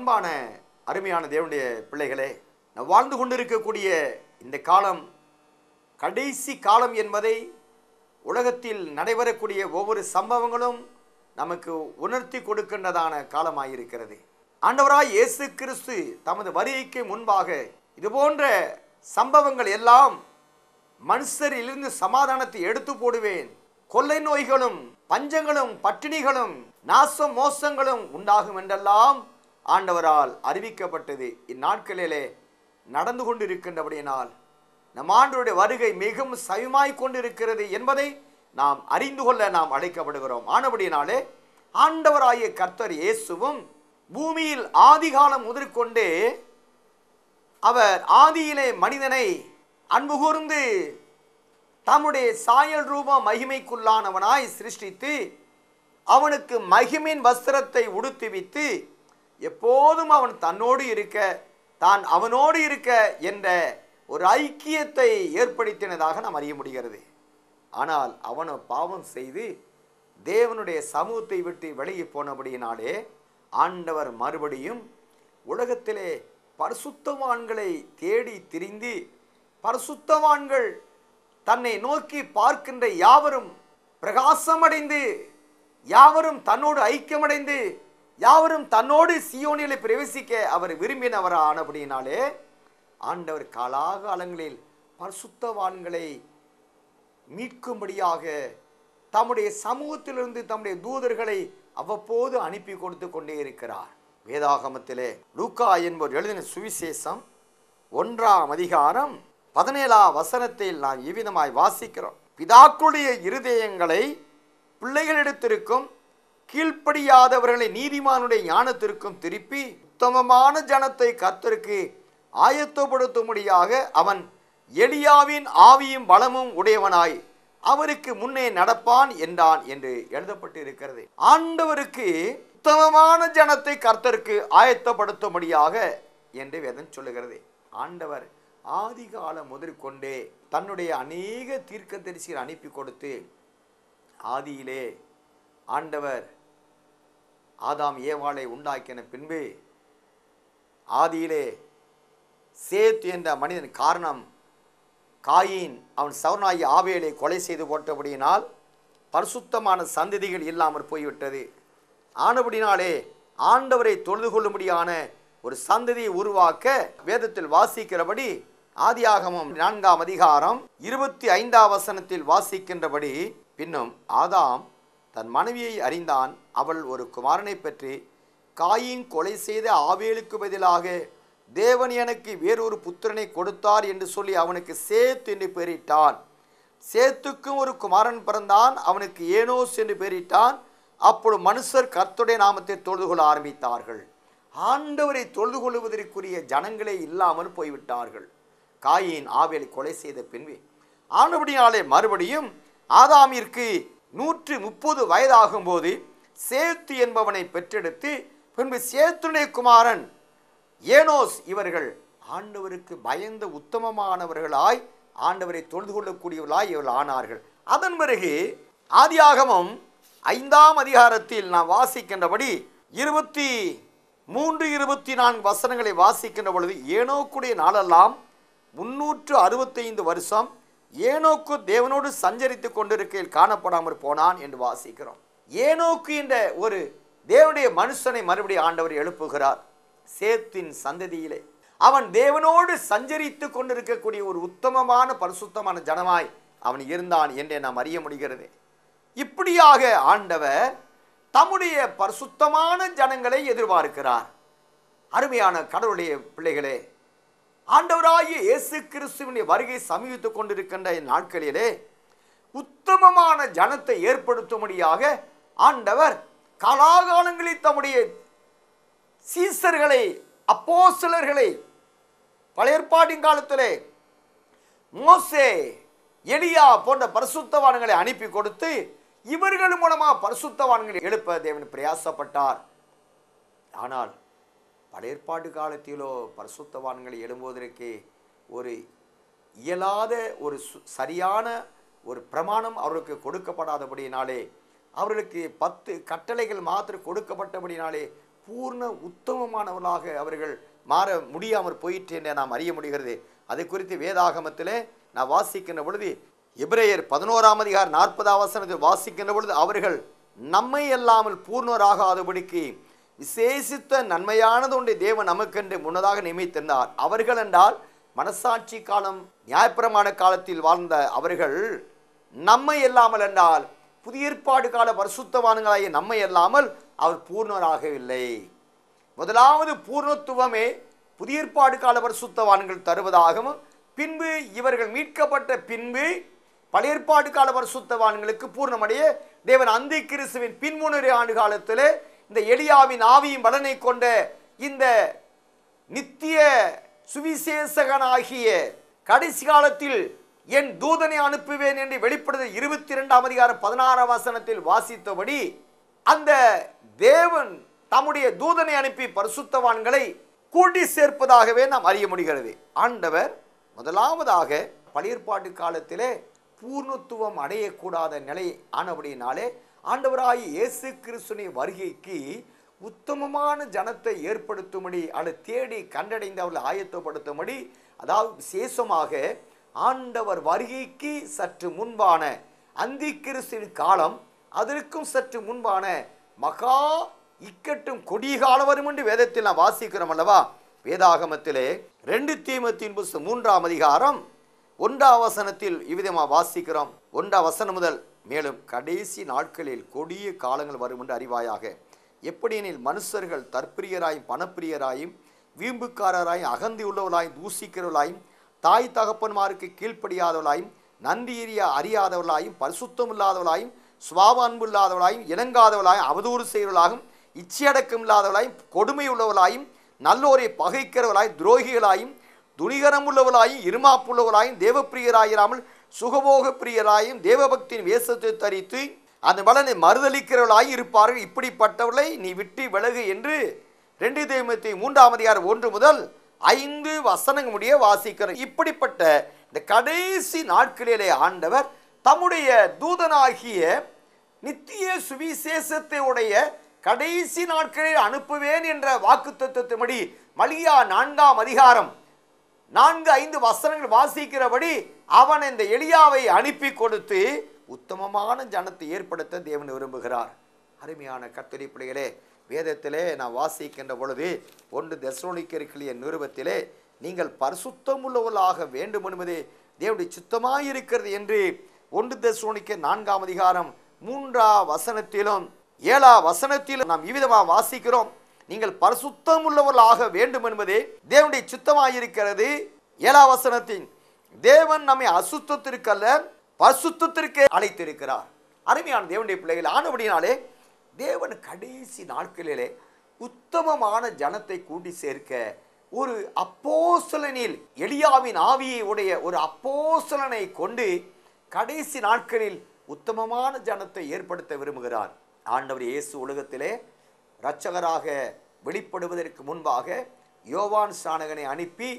அன்பான அருமையான தேவனுடைய பிள்ளைகளே நான் வாழ்ந்து கொண்டிருக்கக்கூடிய இந்த காலம் கடைசி காலம் என்பதை உலகத்தில் நடைபெறக்கூடிய ஒவ்வொரு சம்பவங்களும் நமக்கு உணர்த்தி கொடுக்கின்றதான காலமாயிருக்கிறது ஆண்டவராய் இயேசு கிறிஸ்து தமது வருகைக்கு முன்பாக இதுபோன்ற சம்பவங்கள் எல்லாம் மனுஷரிலிருந்து சமாதானத்தை எடுத்து போடுவேன் கொள்ளை நோய்களும் பஞ்சங்களும் பட்டினிகளும் நாச மோசங்களும் உண்டாகும் என்றெல்லாம் ஆண்டவரால் அறிவிக்கப்பட்டது இந்நாட்களிலே நடந்து கொண்டிருக்கின்றபடியினால் நம் ஆண்டருடைய வருகை மிகவும் சவிமாய் கொண்டிருக்கிறது என்பதை நாம் அறிந்து கொள்ள நாம் அழைக்கப்படுகிறோம் ஆனபடியினாலே ஆண்டவராகிய கர்த்தர் இயேசுவும் பூமியில் ஆதிகாலம் முதற்கொண்டு அவர் ஆதியிலே மனிதனை அன்பு கூர்ந்து தம்முடைய சாயல் ரூப மகிமைக்குள்ளானவனாய் சிருஷ்டித்து அவனுக்கு மகிமின் வஸ்திரத்தை உடுத்துவித்து எப்போதும் அவன் தன்னோடு இருக்க தான் அவனோடு இருக்க என்ற ஒரு ஐக்கியத்தை ஏற்படுத்தினதாக நாம் அறிய முடிகிறது ஆனால் அவனை பாவம் செய்து தேவனுடைய சமூகத்தை விட்டு விலகி போனபடியினாலே ஆண்டவர் மறுபடியும் உலகத்திலே பரிசுத்தவான்களை தேடி திரிந்து பரிசுத்தவான்கள் தன்னை நோக்கி பார்க்கின்ற யாவரும் பிரகாசமடைந்து யாவரும் தன்னோடு ஐக்கியமடைந்து யாவரும் தன்னோடு சியோனிலே பிரவேசிக்க அவர் விரும்பினவர் ஆனபடியினாலே ஆண்டவர் அலங்களில் பரிசுத்தவான்களை மீட்கும்படியாக தம்முடைய சமூகத்திலிருந்து தம்முடைய தூதர்களை அவ்வப்போது அனுப்பி கொடுத்து கொண்டே இருக்கிறார் வேதாகமத்திலே லூக்கா என்பவர் எழுதின சுவிசேஷம் ஒன்றாம் அதிகாரம் பதினேழாம் வசனத்தில் நாம் இவ்விதமாய் வாசிக்கிறோம் பிதாக்களுடைய இருதயங்களை பிள்ளைகளிடத்திற்கும் கீழ்ப்படியாதவர்களை நீதிமானுடைய ஞானத்திற்கும் திருப்பி உத்தமமான ஜனத்தை கர்த்தருக்கு ஆயத்தப்படுத்தும்படியாக அவன் எளியாவின் ஆவியும் பலமும் உடையவனாய் அவருக்கு முன்னே நடப்பான் என்றான் என்று எழுதப்பட்டு இருக்கிறது ஆண்டவருக்கு உத்தமமான ஜனத்தை கர்த்தருக்கு ஆயத்தப்படுத்தும்படியாக என்று வேதம் சொல்லுகிறது ஆண்டவர் ஆதிகாலம் முதற்கொண்டே தன்னுடைய அநேக தீர்க்க தரிசிகள் அனுப்பி கொடுத்து ஆதியிலே ஆண்டவர் ஆதாம் ஏவாளை உண்டாக்கின பின்பு ஆதியிலே சேத்து என்ற மனிதன் காரணம் காயின் அவன் சவர்ணாயி ஆவேலை கொலை செய்து போட்டபடியினால் பரிசுத்தமான சந்ததிகள் இல்லாமற் போய்விட்டது ஆனபடினாலே ஆண்டவரை தொழுது கொள்ளும்படியான ஒரு சந்ததியை உருவாக்க வேதத்தில் வாசிக்கிறபடி ஆதியாகமம் நான்காம் அதிகாரம் இருபத்தி ஐந்தாம் வசனத்தில் வாசிக்கின்றபடி பின்னும் ஆதாம் தன் மனைவியை அறிந்தான் அவள் ஒரு குமாரனை பற்றி காயின் கொலை செய்த ஆவேலுக்கு பதிலாக தேவன் எனக்கு வேறொரு புத்திரனை கொடுத்தார் என்று சொல்லி அவனுக்கு சேத்து என்று பெயரிட்டான் சேத்துக்கும் ஒரு குமாரன் பிறந்தான் அவனுக்கு ஏனோஸ் என்று பெயரிட்டான் அப்பொழுது மனுஷர் கர்த்துடைய நாமத்தை தொழுது கொள்ள ஆரம்பித்தார்கள் ஆண்டவரை தொழுது கொள்வதற்குரிய ஜனங்களே இல்லாமல் போய்விட்டார்கள் காயின் ஆவேலை கொலை செய்த பின்பு ஆனபடியாலே மறுபடியும் ஆதாமிற்கு நூற்றி முப்பது வயதாகும் போது சேத்து என்பவனை பெற்றெடுத்து பின்பு சேத்துனை குமாரன் ஏனோஸ் இவர்கள் ஆண்டவருக்கு பயந்த உத்தமமானவர்களாய் ஆண்டவரை தொழுது கொள்ளக்கூடியவர்களாய் இவர்கள் ஆனார்கள் அதன் பிறகு ஆதியாகமம் ஐந்தாம் அதிகாரத்தில் நாம் வாசிக்கின்றபடி இருபத்தி மூன்று இருபத்தி நான்கு வசனங்களை வாசிக்கின்ற பொழுது ஏனோக்குடைய நாளெல்லாம் முன்னூற்று அறுபத்தைந்து வருஷம் ஏனோக்கு தேவனோடு சஞ்சரித்து கொண்டிருக்கையில் காணப்படாமல் போனான் என்று வாசிக்கிறோம் ஏனோக்கு என்ற ஒரு தேவனுடைய மனுஷனை மறுபடியும் ஆண்டவர் எழுப்புகிறார் சேத்தின் சந்ததியிலே அவன் தேவனோடு சஞ்சரித்து கொண்டிருக்கக்கூடிய ஒரு உத்தமமான பரிசுத்தமான ஜனமாய் அவன் இருந்தான் என்றே நாம் அறிய முடிகிறது இப்படியாக ஆண்டவர் தம்முடைய பரிசுத்தமான ஜனங்களை எதிர்பார்க்கிறார் அருமையான கடவுளுடைய பிள்ளைகளே ஆண்டவராகிய இயேசு கிறிஸ்துவின் வருகை சமீபித்துக் கொண்டிருக்கின்ற நாட்களிலே உத்தமமான ஜனத்தை ஏற்படுத்தும்படியாக ஆண்டவர் கலாகாலங்களில் தம்முடைய சீசர்களை அப்போ சிலர்களை பழையற்பாட்டின் காலத்திலே மோசே எலியா போன்ற பரிசுத்தவான்களை அனுப்பி கொடுத்து இவர்கள் மூலமாக பரிசுத்தவான்களை எழுப்ப தேவன் பிரயாசப்பட்டார் ஆனால் பழையற்பாட்டு காலத்திலோ பரிசுத்தவான்களை எழும்புவதற்கு ஒரு இயலாத ஒரு சரியான ஒரு பிரமாணம் அவருக்கு கொடுக்கப்படாதபடியினாலே அவர்களுக்கு பத்து கட்டளைகள் மாத்திர கொடுக்கப்பட்டபடினாலே பூர்ண உத்தமமானவர்களாக அவர்கள் மாற முடியாமற் போயிற்று என்று நாம் அறிய முடிகிறது அது குறித்து வேதாகமத்திலே நான் வாசிக்கின்ற பொழுது இப்ரேயர் பதினோராம் அதிகார் நாற்பதாம் வசனத்தை வாசிக்கின்ற பொழுது அவர்கள் நம்மை அல்லாமல் பூர்ணராகாதபடிக்கு விசேஷித்த நன்மையானது ஒன்றை தேவன் நமக்கென்று முன்னதாக நியமித்திருந்தார் அவர்கள் என்றால் மனசாட்சி காலம் நியாயப்பிரமான காலத்தில் வாழ்ந்த அவர்கள் நம்மை இல்லாமல் என்றால் புதிய ஏற்பாடு கால பரிசுத்தவான்களாகிய நம்மை அல்லாமல் அவர் பூர்ணராகவில்லை முதலாவது பூர்ணத்துவமே புதிய ஏற்பாடு கால பரிசுத்தவான்கள் தருவதாகவும் பின்பு இவர்கள் மீட்கப்பட்ட பின்பு பழைய ஏற்பாடு கால பரிசுத்தவான்களுக்கு பூர்ணமடைய தேவன் அந்தி கிறிஸ்துவின் பின்முனரை ஆண்டு காலத்தில் இந்த எளியாவின் ஆவியும் பலனை கொண்ட இந்த நித்திய சுவிசேஷகனாகிய கடைசி காலத்தில் என் தூதனை அனுப்புவேன் என்று வெளிப்படுதல் இருபத்தி ரெண்டாம் அதிகாரம் பதினாறாம் வசனத்தில் வாசித்தபடி அந்த தேவன் தம்முடைய தூதனை அனுப்பி பரிசுத்தவான்களை கூட்டி சேர்ப்பதாகவே நாம் அறிய முடிகிறது ஆண்டவர் முதலாவதாக பழியற்பாட்டு காலத்திலே பூர்ணத்துவம் அடையக்கூடாத நிலை ஆனபடினாலே ஆண்டவராகி இயேசு கிறிஸ்துனை வருகைக்கு உத்தமமான ஜனத்தை ஏற்படுத்தும்படி அதை தேடி கண்டடைந்து அவர்களை ஆயத்தப்படுத்தும்படி அதாவது விசேஷமாக ஆண்டவர் வருகைக்கு சற்று முன்பான அந்தி கிறிஸ்துவின் காலம் அதற்கும் சற்று முன்பான மகா இக்கட்டும் கொடிய காலம் வரும் என்று வேதத்தில் நாம் வாசிக்கிறோம் அல்லவா வேதாகமத்திலே ரெண்டு தீமத்தின் புஸ்தம் மூன்றாம் அதிகாரம் ஒன்றாம் வசனத்தில் இவ்விதமாக வாசிக்கிறோம் ஒன்றாம் வசனம் முதல் மேலும் கடைசி நாட்களில் கொடிய காலங்கள் வரும் என்று அறிவாயாக எப்படியெனில் மனுஷர்கள் தற்பிரியராயும் பணப்பிரியராயும் வீம்புக்காரராயும் அகந்தி உள்ளவர்களாயும் தூசிக்கிறவர்களாயும் தாய் தகப்பன்மாருக்கு கீழ்ப்படியாதவளாயும் நந்தியறிய அறியாதவளாயும் பரிசுத்தம் இல்லாதவளாயும் சுவாபான்பு இல்லாதவளாயும் இணங்காதவளாயும் அவதூறு செய்வர்களாகும் இச்சையடக்கம் இல்லாதவளாயும் கொடுமை உள்ளவளாயும் நல்லோரை பகைக்கிறவளாய் துரோகிகளாயும் துணிகரம் உள்ளவளாயும் இருமாப்புள்ளவளாயும் தேவப்பிரியராயிராமல் சுகபோக பிரியராயும் தேவபக்தியின் வேசத்தை தரித்து அந்த பலனை மறுதளிக்கிறவர்களாய் இருப்பார்கள் இப்படிப்பட்டவளை நீ விட்டு விலகு என்று ரெண்டு தெய்வத்தை மூன்றாம் அதிகாரம் ஒன்று முதல் ஐந்து வசனங்களுடைய முடிய வாசிக்கிறோம் இப்படிப்பட்ட இந்த கடைசி நாட்களிலே ஆண்டவர் தம்முடைய தூதனாகிய நித்திய சுவிசேஷத்தையுடைய கடைசி நாட்களில் அனுப்புவேன் என்ற வாக்கு தத்துவத்தின்படி மலியா நான்காம் அதிகாரம் நான்கு ஐந்து வசனங்கள் வாசிக்கிறபடி அவன் இந்த எளியாவை அனுப்பி கொடுத்து உத்தமமான ஜனத்தை ஏற்படுத்த தேவன் விரும்புகிறார் அருமையான கத்துரை பிள்ளைகளே வேதத்திலே நான் வாசிக்கின்ற பொழுது ஒன்று தெசோனிக்கருக்கிய நிறுவத்திலே நீங்கள் பரிசுத்தம் உள்ளவர்களாக வேண்டும் என்பது தேவனுடைய சுத்தமாக இருக்கிறது என்று ஒன்று தசோனிக்க நான்காம் அதிகாரம் மூன்றா வசனத்திலும் ஏழா வசனத்திலும் நாம் இவ்விதமாக வாசிக்கிறோம் நீங்கள் பரிசுத்தம் உள்ளவர்களாக வேண்டும் என்பது தேவனுடைய சுத்தமாக இருக்கிறது ஏழா வசனத்தின் தேவன் நம்மை அசுத்தத்திற்கல்ல பரிசுத்திற்கு அழைத்திருக்கிறார் அருமையான தேவனுடைய பிள்ளைகள் ஆனபடினாலே தேவன் கடைசி நாட்களிலே உத்தமமான ஜனத்தை கூட்டி சேர்க்க ஒரு அப்போசலனில் எளியாவின் ஆவியை உடைய ஒரு அப்போசலனை கொண்டு கடைசி நாட்களில் உத்தமமான ஜனத்தை ஏற்படுத்த விரும்புகிறார் ஆண்டவர் இயேசு உலகத்திலே இரட்சகராக வெளிப்படுவதற்கு முன்பாக யோவான் சாணகனை அனுப்பி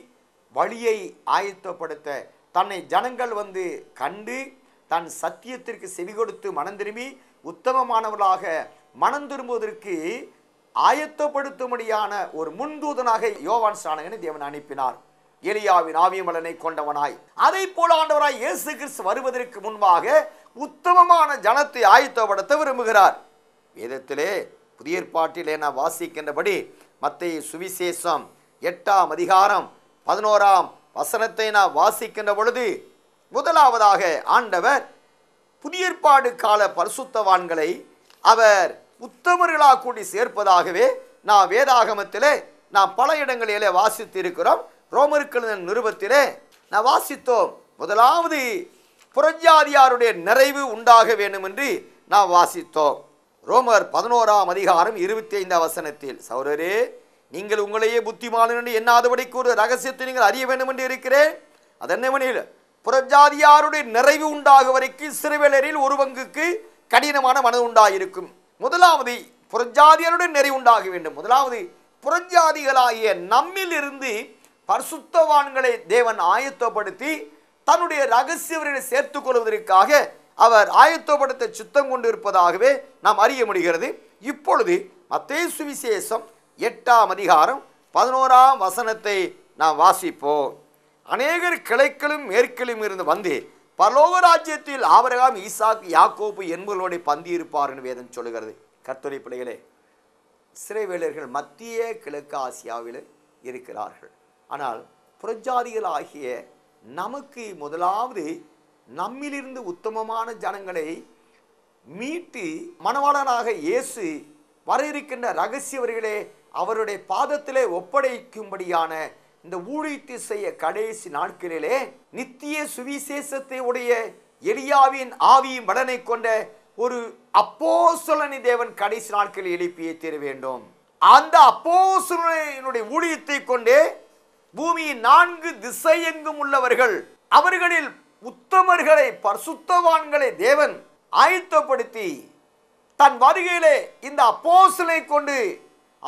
வழியை ஆயத்தப்படுத்த தன்னை ஜனங்கள் வந்து கண்டு தன் சத்தியத்திற்கு செவி கொடுத்து மனம் திரும்பி உத்தமமானவர்களாக மனம் திரும்புவதற்கு ஆயத்தப்படுத்தும்படியான ஒரு முன்தூதனாக யோவான் ஸ்நானகனை தேவன் அனுப்பினார் எலியாவின் ஆவியமலனை கொண்டவனாய் அதை போல ஆண்டவராய் இயேசு கிறிஸ்து வருவதற்கு முன்பாக உத்தமமான ஜனத்தை ஆயத்தப்படுத்த விரும்புகிறார் வேதத்திலே புதிய ஏற்பாட்டிலே நான் வாசிக்கின்றபடி மத்திய சுவிசேஷம் எட்டாம் அதிகாரம் பதினோராம் வசனத்தை நான் வாசிக்கின்ற பொழுது முதலாவதாக ஆண்டவர் புதியற்பாடு கால பரிசுத்தவான்களை அவர் உத்தமர்களாக கூடி சேர்ப்பதாகவே நான் வேதாகமத்திலே நான் பல இடங்களிலே வாசித்து இருக்கிறோம் ரோமருக்களின் நிருபத்திலே நான் வாசித்தோம் முதலாவது புறஞ்சாதியாருடைய நிறைவு உண்டாக வேண்டும் என்று நாம் வாசித்தோம் ரோமர் பதினோராம் அதிகாரம் இருபத்தி ஐந்து அவசனத்தில் சௌரரே நீங்கள் உங்களையே புத்திமான என்று எண்ணாதபடிக்கு கூறு ரகசியத்தை நீங்கள் அறிய வேண்டும் என்று இருக்கிறேன் அது மணியில் புறஜாதியாருடைய நிறைவு உண்டாக வரைக்கும் சிறுவேளரில் ஒரு பங்குக்கு கடினமான மனது உண்டாயிருக்கும் முதலாவது புறஜாதியருடன் நெறி உண்டாக வேண்டும் முதலாவது புறஜாதிகளாகிய நம்மிலிருந்து பரிசுத்தவான்களை தேவன் ஆயத்தப்படுத்தி தன்னுடைய ரகசியவர்களை சேர்த்துக் கொள்வதற்காக அவர் ஆயத்தப்படுத்த சுத்தம் கொண்டு இருப்பதாகவே நாம் அறிய முடிகிறது இப்பொழுது மத்திய சுவிசேஷம் எட்டாம் அதிகாரம் பதினோராம் வசனத்தை நாம் வாசிப்போம் அநேகர் கிளைக்களும் மேற்களும் இருந்து வந்து பரலோக ராஜ்யத்தில் ஆபரகாம் ஈசாக் யாக்கோப்பு என்பவர்களோட பந்தி இருப்பார் என்று வேதம் சொல்லுகிறது கர்த்தரை பிள்ளைகளே சிறைவேலர்கள் மத்திய கிழக்கு ஆசியாவில் இருக்கிறார்கள் ஆனால் ஆகிய நமக்கு முதலாவது நம்மிலிருந்து உத்தமமான ஜனங்களை மீட்டு மனவாளனாக இயேசு வர இருக்கின்ற ரகசியவர்களே அவருடைய பாதத்திலே ஒப்படைக்கும்படியான இந்த ஊழியத்தை செய்ய கடைசி நாட்களிலே நித்திய சுவிசேஷத்தை உடைய எளியாவின் ஆவியும் பலனை கொண்ட ஒரு அப்போசலனை தேவன் கடைசி நாட்களில் எழுப்பியே தீர வேண்டும் அந்த அப்போசலனுடைய ஊழியத்தை கொண்டு பூமியின் நான்கு திசையெங்கும் உள்ளவர்கள் அவர்களில் உத்தமர்களை பரிசுத்தவான்களை தேவன் ஆயத்தப்படுத்தி தன் வருகையிலே இந்த அப்போசனை கொண்டு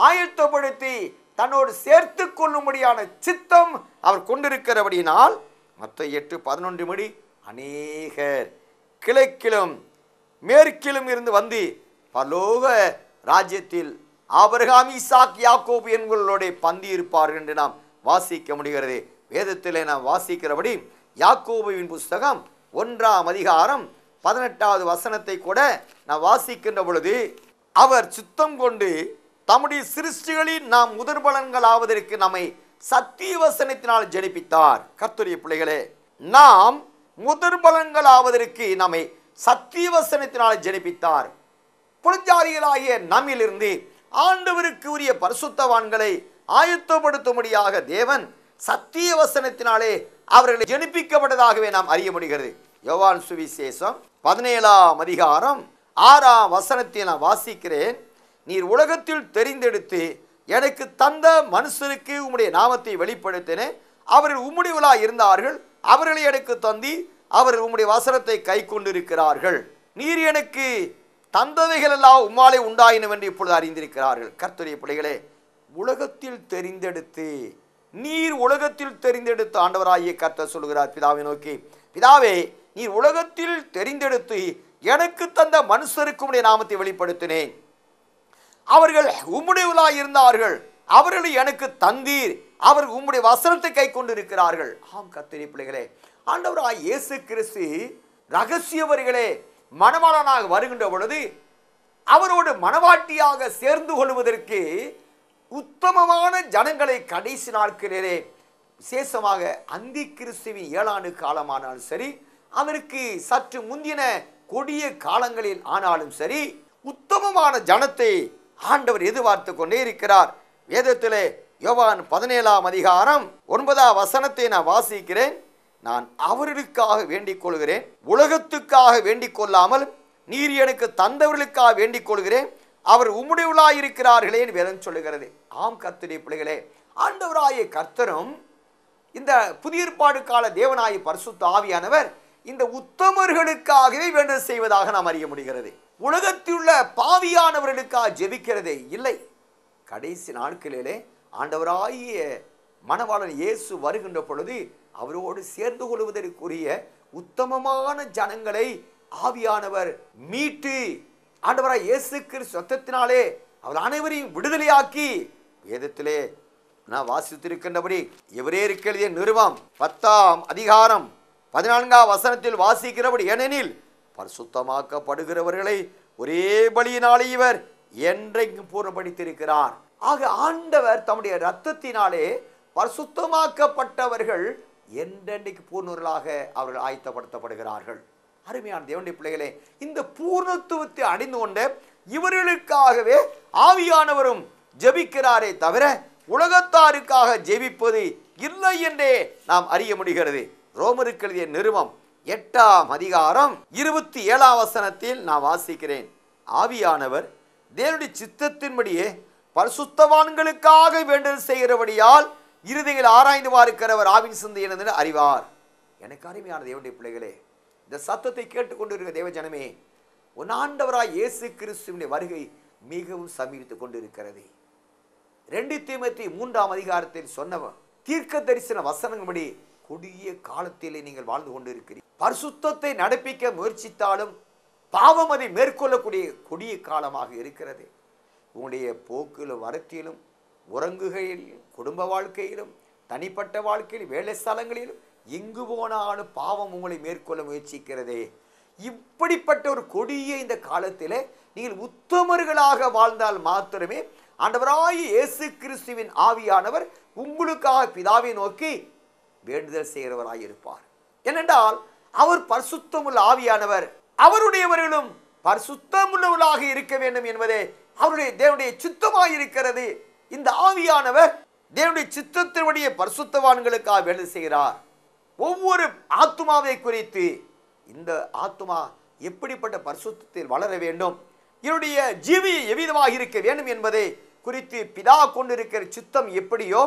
ஆயத்தப்படுத்தி தன்னோடு சேர்த்து கொள்ளும்படியான சித்தம் அவர் கொண்டிருக்கிறபடியினால் மற்ற எட்டு பதினொன்று மணி அநேகர் கிழக்கிலும் மேற்கிலும் இருந்து வந்து பலோக ராஜ்யத்தில் ஆபர்காமி சாக் யாக்கோப் என்பவர்களுடைய பந்தி இருப்பார் என்று நாம் வாசிக்க முடிகிறது வேதத்தில் நாம் வாசிக்கிறபடி யாக்கோபுவின் புஸ்தகம் ஒன்றாம் அதிகாரம் பதினெட்டாவது வசனத்தை கூட நான் வாசிக்கின்ற பொழுது அவர் சுத்தம் கொண்டு தம்முடைய சிருஷ்டிகளில் நாம் ஆவதற்கு நம்மை சத்திய வசனத்தினால் ஜெனிப்பித்தார் கர்த்துரிய பிள்ளைகளே நாம் முதற்பலன்களாவதற்கு நம்மை சத்திய வசனத்தினால் ஜெனிப்பித்தார் புலஞ்சாரிகளாகிய நம்மிலிருந்து ஆண்டவருக்கு உரிய பரிசுத்தவான்களை ஆயத்தப்படுத்தும்படியாக தேவன் சத்திய வசனத்தினாலே அவர்களை ஜெனிப்பிக்கப்பட்டதாகவே நாம் அறிய முடிகிறது யோவான் சுவிசேஷம் பதினேழாம் அதிகாரம் ஆறாம் வசனத்தை நான் வாசிக்கிறேன் நீர் உலகத்தில் தெரிந்தெடுத்து எனக்கு தந்த மனுஷருக்கு உம்முடைய நாமத்தை வெளிப்படுத்தினேன் அவர்கள் உம்முடிவலாக இருந்தார்கள் அவர்களை எனக்கு தந்தி அவர் உம்முடைய வசனத்தை கை கொண்டிருக்கிறார்கள் நீர் எனக்கு தந்தவைகள் எல்லாம் உம்மாலே உண்டாயினும் என்று இப்பொழுது அறிந்திருக்கிறார்கள் கர்த்தரிய பிள்ளைகளே உலகத்தில் தெரிந்தெடுத்து நீர் உலகத்தில் தெரிந்தெடுத்து ஆண்டவராகிய கர்த்த சொல்கிறார் பிதாவை நோக்கி பிதாவே நீர் உலகத்தில் தெரிந்தெடுத்து எனக்கு தந்த மனுஷருக்கு உடைய நாமத்தை வெளிப்படுத்தினேன் அவர்கள் உம்முடையவர்களாக இருந்தார்கள் அவர்களை எனக்கு தந்தீர் அவர் உம்முடைய வசனத்தை கை கொண்டிருக்கிறார்கள் ஆம் கத்திரி பிள்ளைகளே ஆண்டவராக இயேசு கிறிஸ்து ரகசியவர்களே வரிகளே வருகின்ற பொழுது அவரோடு மணவாட்டியாக சேர்ந்து கொள்வதற்கு உத்தமமான ஜனங்களை கடைசி நாட்களிலே விசேஷமாக அந்தி கிறிஸ்துவின் ஏழாண்டு காலமானாலும் சரி அதற்கு சற்று முந்தின கொடிய காலங்களில் ஆனாலும் சரி உத்தமமான ஜனத்தை ஆண்டவர் எதிர்பார்த்து கொண்டே இருக்கிறார் வேதத்திலே யோவான் பதினேழாம் அதிகாரம் ஒன்பதாம் வசனத்தை நான் வாசிக்கிறேன் நான் அவர்களுக்காக வேண்டிக் கொள்கிறேன் உலகத்துக்காக வேண்டிக் கொள்ளாமல் நீர் எனக்கு தந்தவர்களுக்காக வேண்டிக் கொள்கிறேன் அவர் உம்முடைய என்று வேதம் சொல்லுகிறது ஆம் கர்த்தரி பிள்ளைகளே ஆண்டவராய கர்த்தரும் இந்த புதிய ஏற்பாடு கால தேவனாய பரிசுத்த ஆவியானவர் இந்த உத்தமர்களுக்காகவே வேண்டும் செய்வதாக நாம் அறிய முடிகிறது உலகத்தில் உள்ள பாவியானவர்களுக்காக ஜெபிக்கிறதே இல்லை கடைசி நாட்களிலே ஆண்டவராகிய மனவாளன் இயேசு வருகின்ற பொழுது அவரோடு சேர்ந்து கொள்வதற்குரிய உத்தமமான ஜனங்களை ஆவியானவர் மீட்டு ஆண்டவராக இயேசு சொத்தத்தினாலே அவர் அனைவரையும் விடுதலையாக்கி வேதத்திலே நான் வாசித்திருக்கின்றபடி இவரே இருக்கெழுதிய நிறுவம் பத்தாம் அதிகாரம் பதினான்காம் வசனத்தில் வாசிக்கிறபடி ஏனெனில் பரிசுத்தமாக்கப்படுகிறவர்களை ஒரே பலியினாலே இவர் என்றைக்கும் பூர்ணப்படுத்தியிருக்கிறார் ஆக ஆண்டவர் தம்முடைய இரத்தத்தினாலே பரிசுத்தமாக்கப்பட்டவர்கள் என்றென்றைக்கு பூர்ணர்களாக அவர்கள் ஆயத்தப்படுத்தப்படுகிறார்கள் அருமையான தேவண்டி பிள்ளைகளே இந்த பூர்ணத்துவத்தை அணிந்து கொண்ட இவர்களுக்காகவே ஆவியானவரும் ஜெபிக்கிறாரே தவிர உலகத்தாருக்காக ஜெபிப்பது இல்லை என்றே நாம் அறிய முடிகிறது ரோமருக்கெழுதிய நிறுவம் எட்டாம் அதிகாரம் இருபத்தி ஏழாம் வசனத்தில் நான் வாசிக்கிறேன் ஆவியானவர் தேவனுடைய சித்தத்தின்படியே பரிசுத்தவான்களுக்காக வேண்டல் செய்கிறபடியால் இறுதியில் ஆராய்ந்து பார்க்கிறவர் ஆவின் சிந்தை என்ன அறிவார் எனக்கு அருமையான தேவனுடைய பிள்ளைகளே இந்த சத்தத்தை கேட்டுக்கொண்டிருக்கிற தேவ ஜனமே ஒன்னாண்டவராய் இயேசு கிறிஸ்துவின் வருகை மிகவும் சமீபித்துக் கொண்டிருக்கிறது ரெண்டு தீமத்தி மூன்றாம் அதிகாரத்தில் சொன்னவன் தீர்க்க தரிசன வசனங்கள்படி கொடிய காலத்திலே நீங்கள் வாழ்ந்து கொண்டிருக்கிறீர்கள் பரிசுத்தத்தை நடப்பிக்க முயற்சித்தாலும் பாவம் அதை மேற்கொள்ளக்கூடிய கொடிய காலமாக இருக்கிறது உங்களுடைய போக்கிலும் வரத்திலும் உறங்குகையிலும் குடும்ப வாழ்க்கையிலும் தனிப்பட்ட வாழ்க்கையில் வேலை ஸ்தலங்களிலும் எங்கு போனாலும் பாவம் உங்களை மேற்கொள்ள முயற்சிக்கிறதே இப்படிப்பட்ட ஒரு கொடிய இந்த காலத்தில் நீங்கள் உத்தமர்களாக வாழ்ந்தால் மாத்திரமே ஆண்டவராகி இயேசு கிறிஸ்துவின் ஆவியானவர் உங்களுக்காக பிதாவை நோக்கி வேண்டுதல் செய்கிறவராயிருப்பார் ஏனென்றால் அவர் பரிசுத்தமுள்ள ஆவியானவர் அவருடையவர்களும் பரிசுத்தமுள்ளவர்களாக இருக்க வேண்டும் என்பதே அவருடைய தேவனுடைய சித்தமாக இருக்கிறது இந்த ஆவியானவர் தேவனுடைய சித்தத்தினுடைய பரிசுத்தவான்களுக்காக வேலை செய்கிறார் ஒவ்வொரு ஆத்மாவை குறித்து இந்த ஆத்மா எப்படிப்பட்ட பரிசுத்தத்தில் வளர வேண்டும் என்னுடைய ஜீவியை எவ்விதமாக இருக்க வேண்டும் என்பதை குறித்து பிதா கொண்டிருக்கிற சித்தம் எப்படியோ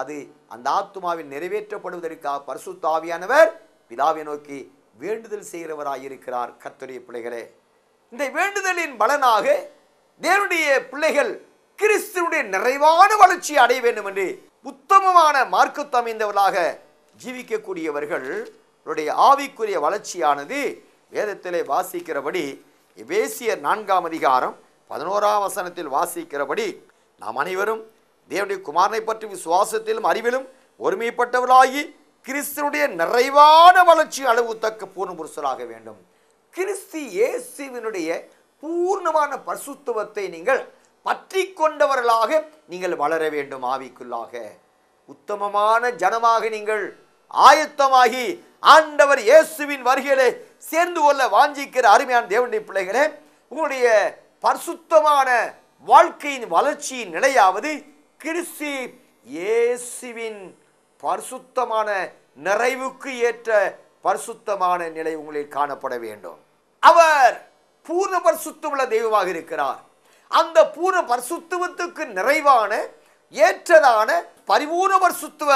அது அந்த ஆத்மாவில் நிறைவேற்றப்படுவதற்காக தாவியானவர் பிதாவை நோக்கி வேண்டுதல் செய்கிறவராயிருக்கிறார் கர்த்தருடைய பிள்ளைகளே இந்த வேண்டுதலின் பலனாக தேவனுடைய பிள்ளைகள் கிறிஸ்துவனுடைய நிறைவான வளர்ச்சியை அடைய வேண்டும் என்று உத்தமமான மார்க்கத்தை அமைந்தவர்களாக ஜீவிக்கக்கூடியவர்கள் ஆவிக்குரிய வளர்ச்சியானது வேதத்திலே வாசிக்கிறபடி வேசிய நான்காம் அதிகாரம் பதினோராம் வசனத்தில் வாசிக்கிறபடி நாம் அனைவரும் தேவனுடைய குமாரனை பற்றி விசுவாசத்திலும் அறிவிலும் ஒருமைப்பட்டவர்களாகி கிறிஸ்தனுடைய நிறைவான வளர்ச்சி அளவு தக்க பூர்ண புருஷராக வேண்டும் கிறிஸ்து இயேசுவினுடைய பூர்ணமான பரிசுத்துவத்தை நீங்கள் பற்றி கொண்டவர்களாக நீங்கள் வளர வேண்டும் ஆவிக்குள்ளாக உத்தமமான ஜனமாக நீங்கள் ஆயத்தமாகி ஆண்டவர் இயேசுவின் வருகையிலே சேர்ந்து கொள்ள வாஞ்சிக்கிற அருமையான தேவனுடைய பிள்ளைகளே உங்களுடைய பரிசுத்தமான வாழ்க்கையின் வளர்ச்சியின் நிலையாவது கிறிஸ்து இயேசுவின் பரிசுத்தமான நிறைவுக்கு ஏற்ற பரிசுத்தமான நிலை உங்களில் காணப்பட வேண்டும் அவர் பூர்ண பரிசுத்தமுள்ள தெய்வமாக இருக்கிறார் அந்த பூர்ண பரிசுத்துவத்துக்கு நிறைவான ஏற்றதான பரிபூர்ண பரிசுத்துவ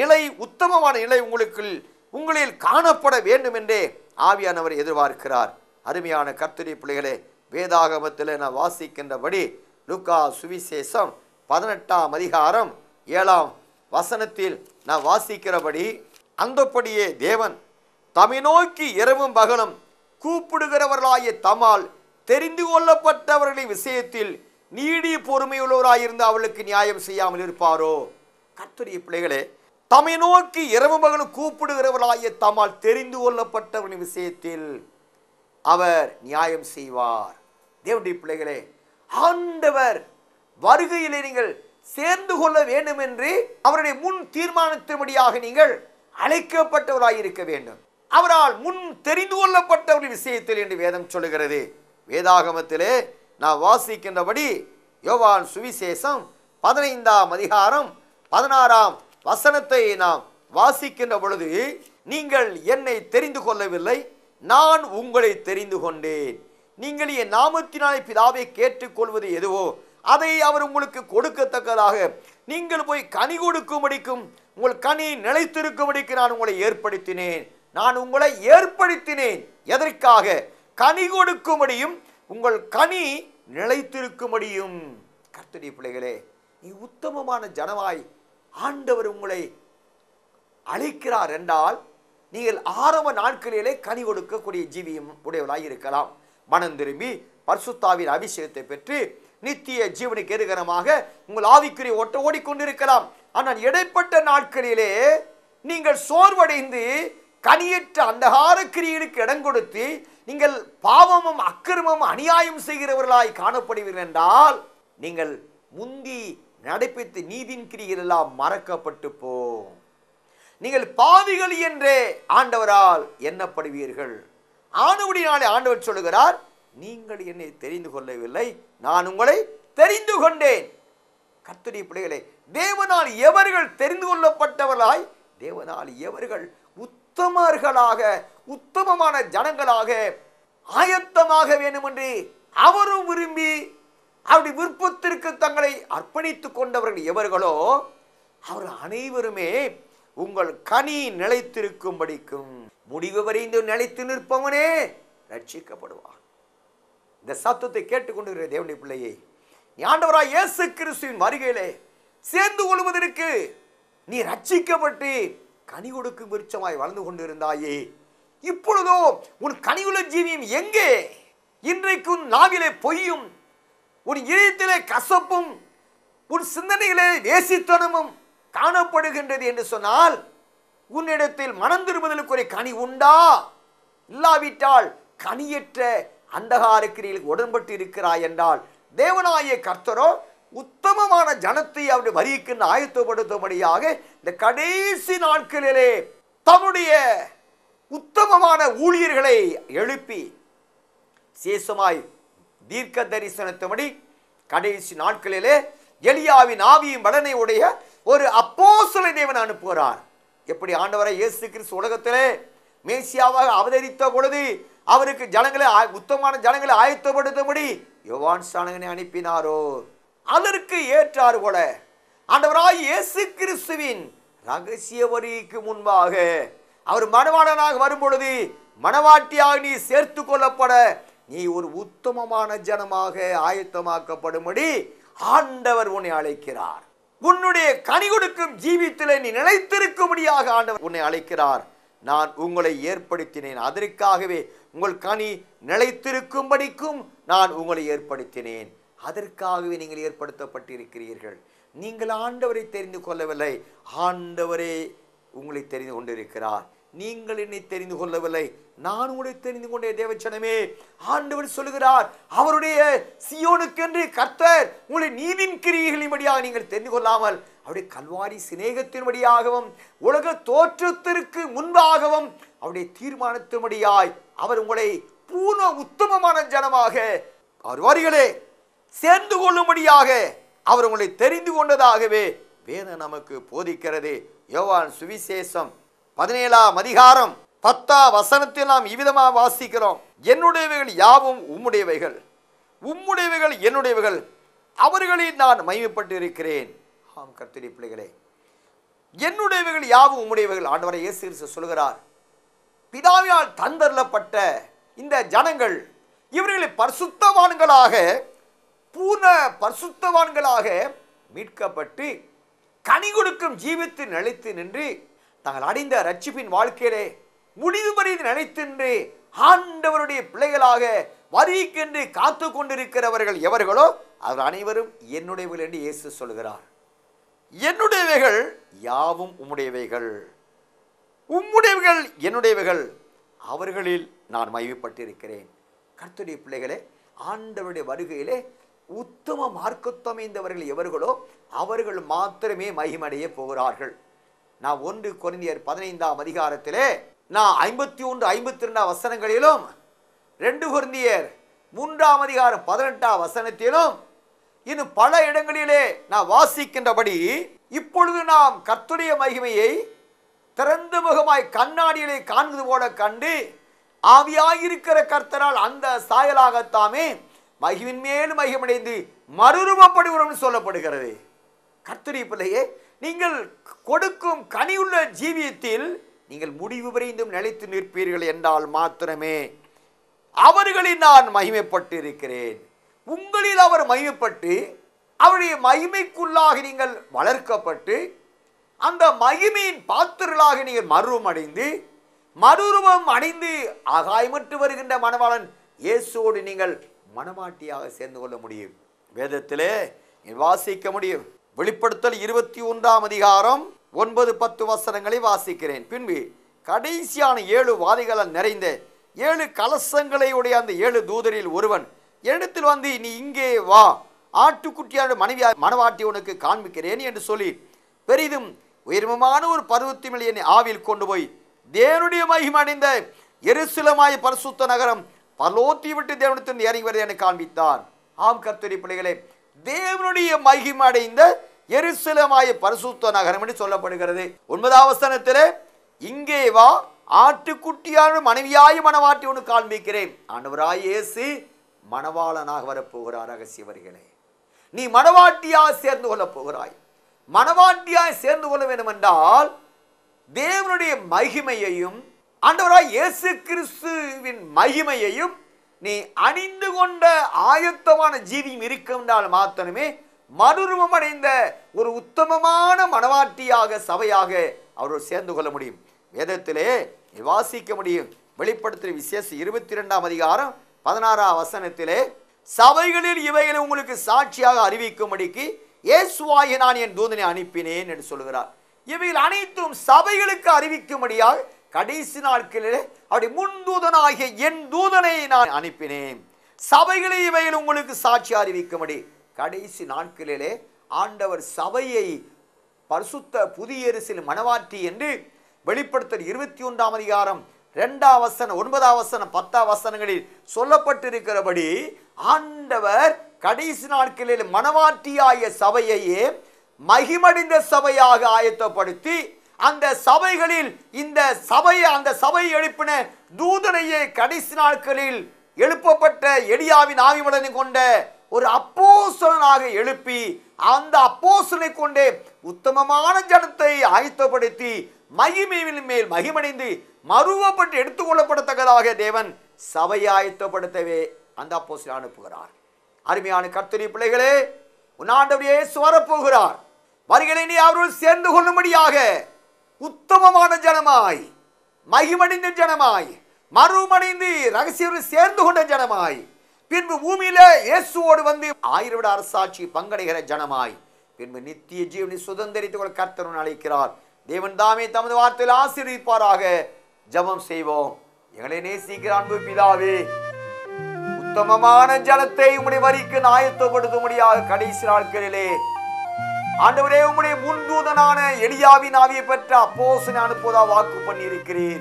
நிலை உத்தமமான நிலை உங்களுக்குள் உங்களில் காணப்பட வேண்டும் என்றே ஆவியானவர் எதிர்பார்க்கிறார் அருமையான கர்த்தரி பிள்ளைகளை வேதாகமத்தில் நான் வாசிக்கின்றபடி லுக்கா சுவிசேஷம் பதினெட்டாம் அதிகாரம் ஏழாம் வசனத்தில் நான் வாசிக்கிறபடி அந்தப்படியே தேவன் தம்மை நோக்கி இரவும் பகலும் கூப்பிடுகிறவர்களாகிய தமால் தெரிந்து கொள்ளப்பட்டவர்களின் விஷயத்தில் நீடி பொறுமையுள்ளவராயிருந்து அவளுக்கு நியாயம் செய்யாமல் இருப்பாரோ கத்துரிய பிள்ளைகளே தம்மை நோக்கி இரவு மகளும் கூப்பிடுகிறவர்களாய தமால் தெரிந்து கொள்ளப்பட்டவர்களின் விஷயத்தில் அவர் நியாயம் செய்வார் தேவடி பிள்ளைகளே ஆண்டவர் வருகையிலே நீங்கள் சேர்ந்து கொள்ள வேண்டும் என்று அவருடைய முன் தீர்மானத்தின்படியாக நீங்கள் அழைக்கப்பட்டவராக இருக்க வேண்டும் அவரால் முன் தெரிந்து கொள்ளப்பட்ட விஷயத்தில் என்று வேதம் சொல்லுகிறது வேதாகமத்திலே நான் வாசிக்கின்றபடி யோவான் சுவிசேஷம் பதினைந்தாம் அதிகாரம் பதினாறாம் வசனத்தை நாம் வாசிக்கின்ற பொழுது நீங்கள் என்னை தெரிந்து கொள்ளவில்லை நான் உங்களை தெரிந்து கொண்டேன் நீங்கள் என் நாமத்தினால் பிதாவை கேட்டுக்கொள்வது எதுவோ அதை அவர் உங்களுக்கு கொடுக்கத்தக்கதாக நீங்கள் போய் கனி கொடுக்கும்படிக்கும் உங்கள் கனி நிலைத்திருக்கும்படிக்கு நான் உங்களை ஏற்படுத்தினேன் நான் உங்களை ஏற்படுத்தினேன் எதற்காக கனி கொடுக்கும்படியும் உங்கள் கனி நிலைத்திருக்கும்படியும் கர்த்தடி பிள்ளைகளே நீ உத்தமமான ஜனமாய் ஆண்டவர் உங்களை அழைக்கிறார் என்றால் நீங்கள் ஆரம்ப நாட்களிலே கனி கொடுக்கக்கூடிய ஜீவியம் உடையவராக இருக்கலாம் மனம் திரும்பி பர்சுத்தாவின் அபிஷேகத்தை பெற்று நித்திய ஜீவனுக்கு எதிர்கரமாக உங்கள் ஆவிக்குரிய ஒட்ட ஓடிக்கொண்டிருக்கலாம் ஆனால் இடைப்பட்ட நாட்களிலே நீங்கள் சோர்வடைந்து கனியற்ற அந்தகார கிரியனுக்கு இடம் கொடுத்து நீங்கள் பாவமும் அக்கிரமும் அநியாயம் செய்கிறவர்களாய் காணப்படுவீர்கள் என்றால் நீங்கள் முந்தி நடைபெற்று நீதின் கிரிகள் எல்லாம் மறக்கப்பட்டு போம் நீங்கள் பாவிகள் என்றே ஆண்டவரால் எண்ணப்படுவீர்கள் ஆனவுடைய நாளை ஆண்டவர் சொல்லுகிறார் நீங்கள் என்னை தெரிந்து கொள்ளவில்லை நான் உங்களை தெரிந்து கொண்டேன் கத்துடைய பிள்ளைகளை தேவனால் எவர்கள் தெரிந்து கொள்ளப்பட்டவர்களாய் தேவனால் எவர்கள் உத்தமர்களாக உத்தமமான ஜனங்களாக ஆயத்தமாக வேண்டும் என்று அவரும் விரும்பி அவருடைய விருப்பத்திற்கு தங்களை அர்ப்பணித்துக் கொண்டவர்கள் எவர்களோ அவர்கள் அனைவருமே உங்கள் கனி நிலைத்திருக்கும் படிக்கும் முடிவு வரைந்து நிலைத்து நிற்பவனே ரட்சிக்கப்படுவார் இந்த சத்தத்தை கேட்டுக்கொண்டிருக்கிற தேவனி பிள்ளையை நீ ஆண்டவராய் இயேசு கிறிஸ்துவின் வருகையிலே சேர்ந்து கொள்வதற்கு நீ ரட்சிக்கப்பட்டு கனி கொடுக்கும் விருட்சமாய் வளர்ந்து கொண்டிருந்தாயே இப்பொழுதோ உன் கனியுள்ள ஜீவியம் எங்கே இன்றைக்கு உன் நாவிலே பொய்யும் உன் இதயத்திலே கசப்பும் உன் சிந்தனைகளே வேசித்தனமும் காணப்படுகின்றது என்று சொன்னால் உன்னிடத்தில் மனம் ஒரு கனி உண்டா இல்லாவிட்டால் கனியற்ற அந்தகார உடன்பட்டு இருக்கிறாய் என்றால் தேவனாய கர்த்தரோ உத்தமமான ஜனத்தை அவர் வரிக்கு ஆயத்தப்படுத்தும்படியாக இந்த கடைசி நாட்களிலே தம்முடைய உத்தமமான ஊழியர்களை எழுப்பி சேஷமாய் தீர்க்க தரிசனத்தபடி கடைசி நாட்களிலே எளியாவின் ஆவியும் வடனை உடைய ஒரு அப்போசலை தேவன் அனுப்புகிறார் எப்படி ஆண்டவரை இயேசு கிறிஸ்து உலகத்திலே மேசியாவாக அவதரித்த பொழுது அவருக்கு ஜனங்களை உத்தமான ஜனங்களை ஆயத்தப்படுத்தும்படி யோவான் ஸ்தானகனை அனுப்பினாரோ அதற்கு ஏற்றாறு போல ஆண்டவராய் இயேசு கிறிஸ்துவின் ரகசிய வரிக்கு முன்பாக அவர் மணவாளனாக வரும்பொழுது மனவாட்டியாக நீ சேர்த்து கொள்ளப்பட நீ ஒரு உத்தமமான ஜனமாக ஆயத்தமாக்கப்படும்படி ஆண்டவர் உன்னை அழைக்கிறார் உன்னுடைய கனி கொடுக்கும் ஜீவித்தில் நீ நினைத்திருக்கும்படியாக ஆண்டவர் உன்னை அழைக்கிறார் நான் உங்களை ஏற்படுத்தினேன் அதற்காகவே உங்கள் கனி நிலைத்திருக்கும்படிக்கும் நான் உங்களை ஏற்படுத்தினேன் அதற்காகவே நீங்கள் ஏற்படுத்தப்பட்டிருக்கிறீர்கள் நீங்கள் ஆண்டவரை தெரிந்து கொள்ளவில்லை ஆண்டவரே உங்களை தெரிந்து கொண்டிருக்கிறார் நீங்கள் என்னை தெரிந்து கொள்ளவில்லை நான் உங்களை தெரிந்து கொண்டே தேவச்சனமே ஆண்டவர் சொல்லுகிறார் அவருடைய சியோனுக்கென்று கர்த்தர் உங்களை நீதின் கிரியைகளின்படியாக நீங்கள் தெரிந்து கொள்ளாமல் அவருடைய கல்வாரி சிநேகத்தின்படியாகவும் உலக தோற்றத்திற்கு முன்பாகவும் அவருடைய தீர்மானத்தின்படியாய் அவர் உங்களை பூர்ண உத்தமமான ஜனமாக அவர் சேர்ந்து கொள்ளும்படியாக அவர் உங்களை தெரிந்து கொண்டதாகவே வேத நமக்கு போதிக்கிறது யோவான் சுவிசேஷம் பதினேழாம் அதிகாரம் பத்தா வசனத்தில் நாம் இவ்விதமாக வாசிக்கிறோம் என்னுடையவைகள் யாவும் உம்முடையவைகள் உம்முடையவைகள் என்னுடையவைகள் அவர்களில் நான் மகிமைப்பட்டு இருக்கிறேன் ஆம் கர்த்தரி பிள்ளைகளே என்னுடையவைகள் யாவும் உம்முடையவைகள் ஆண்டவரை இயேசு கிறிஸ்து சொல்கிறார் பிதாவினால் தந்தரப்பட்ட இந்த ஜனங்கள் இவர்களை பரிசுத்தவான்களாக பூர்ண பரிசுத்தவான்களாக மீட்கப்பட்டு கனி கொடுக்கும் ஜீவித்து நிலைத்து நின்று தாங்கள் அடைந்த ரட்சிப்பின் வாழ்க்கையிலே முடிவு நினைத்து நின்று ஆண்டவருடைய பிள்ளைகளாக வரிக்கென்று காத்து கொண்டிருக்கிறவர்கள் எவர்களோ அவர் அனைவரும் என்னுடையவர்கள் என்று இயேசு சொல்கிறார் என்னுடையவைகள் யாவும் உம்முடையவைகள் உம்முடையவைகள் என்னுடையவைகள் அவர்களில் நான் மகிழ்ப்பட்டிருக்கிறேன் கர்த்துடைய பிள்ளைகளே ஆண்டவருடைய வருகையிலே உத்தம மார்க்கத்தமைந்தவர்கள் எவர்களோ அவர்கள் மாத்திரமே மகிமடைய போகிறார்கள் நான் ஒன்று குறைந்தியர் பதினைந்தாம் அதிகாரத்திலே நான் ஐம்பத்தி ஒன்று ஐம்பத்தி ரெண்டாம் வசனங்களிலும் ரெண்டு குறைந்தியர் மூன்றாம் அதிகாரம் பதினெட்டாம் வசனத்திலும் இன்னும் பல இடங்களிலே நான் வாசிக்கின்றபடி இப்பொழுது நாம் கர்த்துடைய மகிமையை திறந்த முகமாய் கண்ணாடியிலே காண்கிறது போல கண்டு ஆவியாயிருக்கிற கர்த்தரால் அந்த சாயலாகத்தாமே மகிமின் மேலும் மகிமடைந்து மறுரூபப்படுகிறோம் சொல்லப்படுகிறது கர்த்தரி பிள்ளையே நீங்கள் கொடுக்கும் கனியுள்ள ஜீவியத்தில் நீங்கள் முடிவு விரைந்தும் நிலைத்து நிற்பீர்கள் என்றால் மாத்திரமே அவர்களில் நான் மகிமைப்பட்டு இருக்கிறேன் உங்களில் அவர் மகிமைப்பட்டு அவருடைய மகிமைக்குள்ளாக நீங்கள் வளர்க்கப்பட்டு அந்த மகிமையின் பாத்திரலாக நீங்கள் மருவம் அடைந்து மறுரூபம் அடைந்து ஆகாயமிட்டு வருகின்ற மனவாளன் இயேசுவோடு நீங்கள் மனமாட்டியாக சேர்ந்து கொள்ள முடியும் வேதத்திலே வாசிக்க முடியும் வெளிப்படுத்தல் இருபத்தி ஒன்றாம் அதிகாரம் ஒன்பது பத்து வசனங்களை வாசிக்கிறேன் பின்பு கடைசியான ஏழு வாதிகளால் நிறைந்த ஏழு கலசங்களை உடைய அந்த ஏழு தூதரில் ஒருவன் என்னிடத்தில் வந்து நீ இங்கே வா ஆட்டுக்குட்டியான மனைவி மனவாட்டி உனக்கு காண்பிக்கிறேன் என்று சொல்லி பெரிதும் உயர்மமான ஒரு பருவத்தின் மேல் என்னை ஆவில் கொண்டு போய் தேவனுடைய அடைந்த எருசிலமாய பரிசுத்த நகரம் பலோத்தி விட்டு தேவனத்தின் இறங்கி வருது என காண்பித்தார் ஆம் கத்தரி பிள்ளைகளே தேவனுடைய அடைந்த எருசிலமாய பரிசுத்த நகரம் என்று சொல்லப்படுகிறது ஒன்பதாவது ஸ்தானத்தில் இங்கே வா ஆட்டுக்குட்டியான மனைவியாய மனவாட்டி ஒன்று காண்பிக்கிறேன் ஆண்டவராய் இயேசு மணவாளனாக வரப்போகிறார் ரகசியவர்களே நீ மணவாட்டியாக சேர்ந்து கொள்ளப் போகிறாய் மணவாட்டியாய் சேர்ந்து கொள்ள வேண்டும் என்றால் தேவனுடைய மகிமையையும் ஆண்டவராய் இயேசு கிறிஸ்துவின் மகிமையையும் நீ அணிந்து கொண்ட ஆயத்தமான ஜீவியம் இருக்கின்றால் மாத்திரமே அடைந்த ஒரு உத்தமமான மனவாட்டியாக சபையாக அவர்கள் சேர்ந்து கொள்ள முடியும் வேதத்திலே வாசிக்க முடியும் வெளிப்படுத்துகிற விசேஷம் இருபத்தி ரெண்டாம் அதிகாரம் பதினாறாம் வசனத்திலே சபைகளில் இவைகளை உங்களுக்கு சாட்சியாக அறிவிக்கும்படிக்கு இயேசுவாய நான் என் தூதனை அனுப்பினேன் என்று சொல்கிறார் இவைகள் அனைத்தும் சபைகளுக்கு அறிவிக்கும்படியாக கடைசி நாட்களிலே அப்படி முன் தூதனாகிய என் தூதனை நான் அனுப்பினேன் சபைகளை இவையில் உங்களுக்கு சாட்சி அறிவிக்கும்படி கடைசி நாட்களிலே ஆண்டவர் சபையை பரிசுத்த புதிய அரசில் மனவாற்றி என்று வெளிப்படுத்தல் இருபத்தி ஒன்றாம் அதிகாரம் ரெண்டாம் வசனம் ஒன்பதாம் வசனம் பத்தாம் வசனங்களில் சொல்லப்பட்டிருக்கிறபடி ஆண்டவர் கடைசி நாட்களில் மனவாட்டியாய சபையையே மகிமடிந்த சபையாக ஆயத்தப்படுத்தி அந்த சபைகளில் இந்த சபையை அந்த சபையை எழுப்பின தூதனையே கடைசி நாட்களில் எழுப்பப்பட்ட எடியாவின் ஆவிமடனை கொண்ட ஒரு அப்போசலனாக எழுப்பி அந்த அப்போசனை கொண்டே உத்தமமான ஜனத்தை ஆயத்தப்படுத்தி மகிமையின் மேல் மகிமடைந்து மருவப்பட்டு எடுத்துக்கொள்ளப்படத்தக்கதாக தேவன் சபையாயத்தப்படுத்தவே அந்த அப்போசில் அனுப்புகிறார் அருமையான கர்த்தரி பிள்ளைகளே உன்னாண்டவரையே சுவரப்போகிறார் வருகளை நீ அவர்கள் சேர்ந்து கொள்ளும்படியாக உத்தமமான ஜனமாய் மகிமடைந்த ஜனமாய் மறுமடைந்து ரகசியர்கள் சேர்ந்து கொண்ட ஜனமாய் பின்பு பூமியில இயேசுவோடு வந்து ஆயிரவிட அரசாட்சி பங்கடைகிற ஜனமாய் பின்பு நித்திய ஜீவனை சுதந்திரித்துக் கொள்ள அழைக்கிறார் தேவன் தாமே தமது வார்த்தையில் ஆசீர்விப்பாராக ஜபம் செய்வோம் எங்களை நேசிக்கிற அன்பு பிதாவே உத்தமமான ஜலத்தை உம்முடைய வரிக்கு நாயத்தப்படுத்த முடியாத கடைசி நாட்களிலே ஆண்டவரே உம்முடைய முன்பூதனான எளியாவின் ஆவியை பெற்ற அப்போசனை அனுப்புவதா வாக்கு பண்ணியிருக்கிறேன்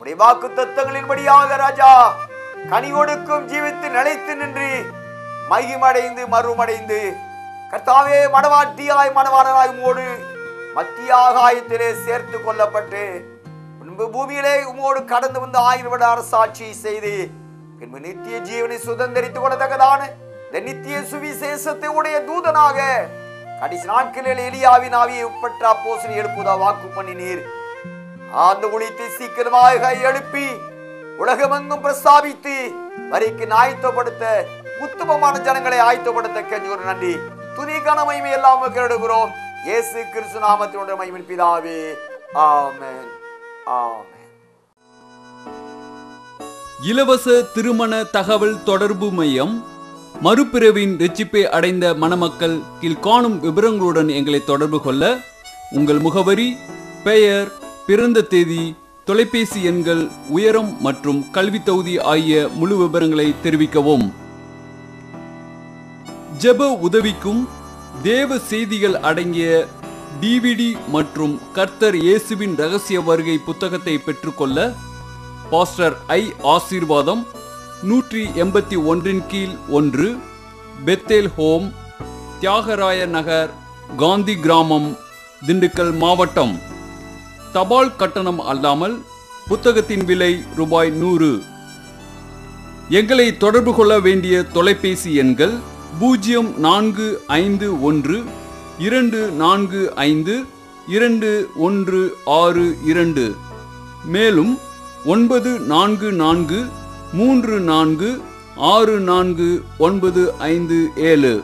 உடைய வாக்கு தத்துவங்களின்படியாக ராஜா கனி ஒடுக்கும் ஜீவித்து நிலைத்து நின்று மகிமடைந்து மருமடைந்து கர்த்தாவே மனவாட்டியாய் மனவாளனாய் உங்களோடு மத்திய ஆகாயத்திலே சேர்த்து கொள்ளப்பட்டு முன்பு பூமியிலே உமோடு கடந்து வந்து ஆயுர்வேட அரசாட்சி செய்து பின்பு நித்திய ஜீவனை சுதந்திரித்துக் கொள்ளத்தக்கதான இந்த நித்திய சுவிசேஷத்தை உடைய தூதனாக கடைசி நாட்களில் எலியாவின் ஆவியை உட்பட்ட அப்போசனை எழுப்புதா வாக்கு பண்ணினீர் அந்த ஒழித்து சீக்கிரமாக எழுப்பி உலகமெங்கும் பிரஸ்தாபித்து வரைக்கு ஆயத்தப்படுத்த உத்தமமான ஜனங்களை ஆயத்தப்படுத்த கெஞ்சூர் நன்றி துதி கனமையுமே எல்லாம் கேடுகிறோம் இயேசு கிறிஸ்து நாமத்தினுடைய மகிமின் பிதாவே ஆமேன் ஆமேன் இலவச திருமண தகவல் தொடர்பு மையம் மறுபிறவின் ரிச்சிப்பை அடைந்த மணமக்கள் கீழ் காணும் விவரங்களுடன் எங்களை தொடர்பு கொள்ள உங்கள் முகவரி பெயர் பிறந்த தேதி தொலைபேசி எண்கள் உயரம் மற்றும் கல்வித் தொகுதி ஆகிய முழு விவரங்களை தெரிவிக்கவும் ஜெப உதவிக்கும் தேவ செய்திகள் அடங்கிய டிவிடி மற்றும் கர்த்தர் இயேசுவின் ரகசிய வருகை புத்தகத்தை பெற்றுக்கொள்ள பாஸ்டர் ஐ ஆசீர்வாதம் நூற்றி எண்பத்தி ஒன்றின் கீழ் ஒன்று பெத்தேல் ஹோம் தியாகராய நகர் காந்தி கிராமம் திண்டுக்கல் மாவட்டம் தபால் கட்டணம் அல்லாமல் புத்தகத்தின் விலை ரூபாய் நூறு எங்களை தொடர்பு கொள்ள வேண்டிய தொலைபேசி எண்கள் பூஜ்ஜியம் நான்கு ஐந்து ஒன்று இரண்டு நான்கு ஐந்து இரண்டு ஒன்று ஆறு இரண்டு மேலும் ஒன்பது நான்கு நான்கு மூன்று நான்கு ஆறு நான்கு ஒன்பது ஐந்து ஏழு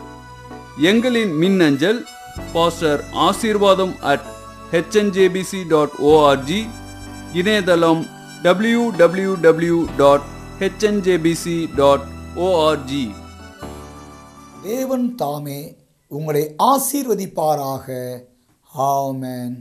எங்களின் மின்னஞ்சல் pastor Asirvatham at HNJBC dot ORG இணையதளம் W W W dot HNJBC dot ORG தேவன் தாமே உங்களை ஆசீர்வதிப்பாராக ஆமேன்